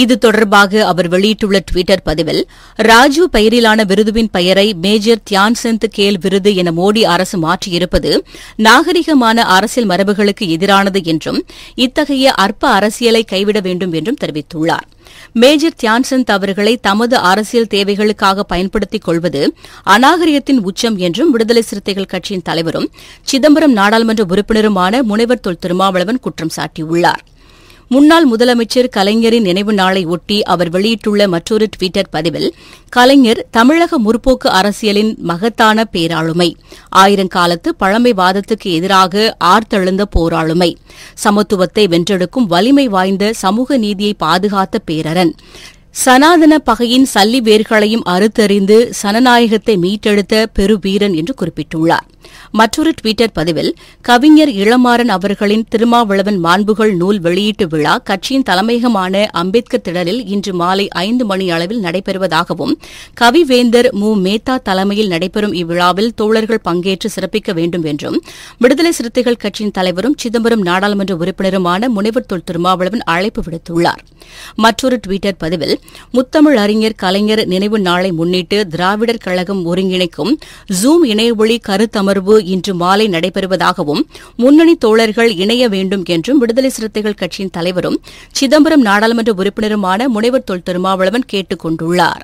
இது தொடர்பாக அவர் வெளியிட்டுள்ள டுவிட்டர் பதிவில் ராஜீவ் பெயரிலான விருதுவின் பெயரை மேஜர் தியான்சந்த் கேல் விருது என மோடி அரசு மாற்றியிருப்பது நாகரிகமான அரசியல் மரபுகளுக்கு எதிரானது என்றும் இத்தகைய அற்ப அரசியலை கைவிட வேண்டும் என்றும் தெரிவித்துள்ளார் மேஜர் தியான்சந்த் அவர்களை தமது அரசியல் தேவைகளுக்காக பயன்படுத்திக் கொள்வது அநாகரியத்தின் உச்சம் என்றும் விடுதலை சிறுத்தைகள் கட்சியின் தலைவரும் சிதம்பரம் நாடாளுமன்ற உறுப்பினருமான முனைவர் தொல் திருமாவளவன் குற்றம் சாட்டியுள்ளாா் முன்னாள் முதலமைச்சர் கலைஞரின் நினைவு நாளை ஒட்டி அவர் வெளியிட்டுள்ள மற்றொரு டுவிட்டர் பதிவில் கலைஞர் தமிழக முற்போக்கு அரசியலின் மகத்தான பேராளுமை ஆயிரங்காலத்து பழமைவாதத்துக்கு எதிராக ஆர்த்தெழுந்த போராளுமை சமத்துவத்தை வென்றெடுக்கும் வலிமை வாய்ந்த சமூக நீதியை பாதுகாத்த பேரரன் சனாதன பகையின் சல்லி வேர்களையும் அறுத்தறிந்து சனநாயகத்தை மீட்டெடுத்த பெருவீரன் என்று குறிப்பிட்டுள்ளாா் மற்றொரு டுவிட்டர் பதிவில் கவிஞர் இளமாறன் அவர்களின் திருமாவளவன் மாண்புகள் நூல் வெளியீட்டு விழா கட்சியின் தலைமையகமான அம்பேத்கர் திடலில் இன்று மாலை ஐந்து மணி அளவில் நடைபெறுவதாகவும் கவிவேந்தர் மு மேத்தா தலைமையில் நடைபெறும் இவ்விழாவில் தோழர்கள் பங்கேற்று சிறப்பிக்க வேண்டும் என்றும் விடுதலை சிறுத்தைகள் கட்சியின் தலைவரும் சிதம்பரம் நாடாளுமன்ற உறுப்பினருமான முனைவர் தொல் திருமாவளவன் அழைப்பு விடுத்துள்ளார் மற்றொரு டுவிட்டர் பதிவில் முத்தமிழ் அறிஞர் கலைஞர் நினைவு நாளை முன்னிட்டு திராவிடர் கழகம் ஒருங்கிணைக்கும் ஜூம் இணையவழி கருத்தமர்வு சந்திப்பு இன்று மாலை நடைபெறுவதாகவும் முன்னணி தோழர்கள் இணைய வேண்டும் என்றும் விடுதலை சிறுத்தைகள் கட்சியின் தலைவரும் சிதம்பரம் நாடாளுமன்ற உறுப்பினருமான முனைவர் தொல் திருமாவளவன் கேட்டுக் கொண்டுள்ளாா்